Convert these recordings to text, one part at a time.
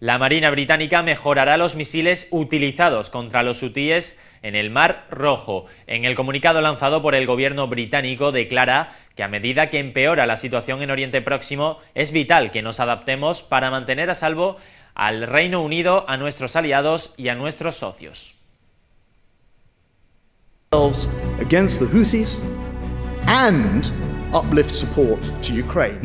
La Marina Británica mejorará los misiles utilizados contra los hutíes en el Mar Rojo. En el comunicado lanzado por el gobierno británico declara que a medida que empeora la situación en Oriente Próximo, es vital que nos adaptemos para mantener a salvo al Reino Unido, a nuestros aliados y a nuestros socios.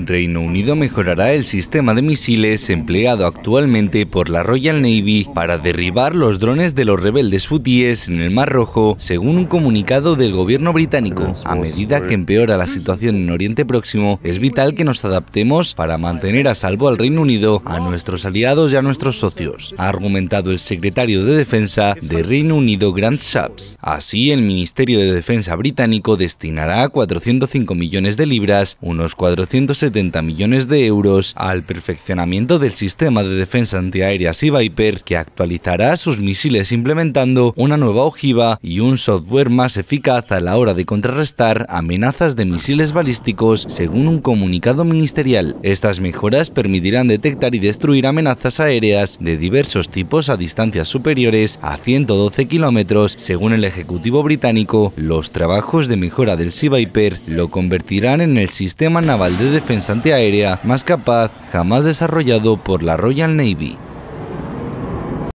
Reino Unido mejorará el sistema de misiles empleado actualmente por la Royal Navy para derribar los drones de los rebeldes hutíes en el Mar Rojo, según un comunicado del gobierno británico. A medida que empeora la situación en Oriente Próximo, es vital que nos adaptemos para mantener a salvo al Reino Unido, a nuestros aliados y a nuestros socios, ha argumentado el secretario de Defensa de Reino Unido, Grant Shapps. Así, el Ministerio de Defensa británico destinará 405 millones de de libras, unos 470 millones de euros, al perfeccionamiento del sistema de defensa antiaérea Sea Viper, que actualizará sus misiles implementando una nueva ojiva y un software más eficaz a la hora de contrarrestar amenazas de misiles balísticos, según un comunicado ministerial. Estas mejoras permitirán detectar y destruir amenazas aéreas de diversos tipos a distancias superiores a 112 kilómetros, según el Ejecutivo británico. Los trabajos de mejora del Sea Viper lo convertirán irán en el sistema naval de defensa antiaérea más capaz jamás desarrollado por la Royal Navy.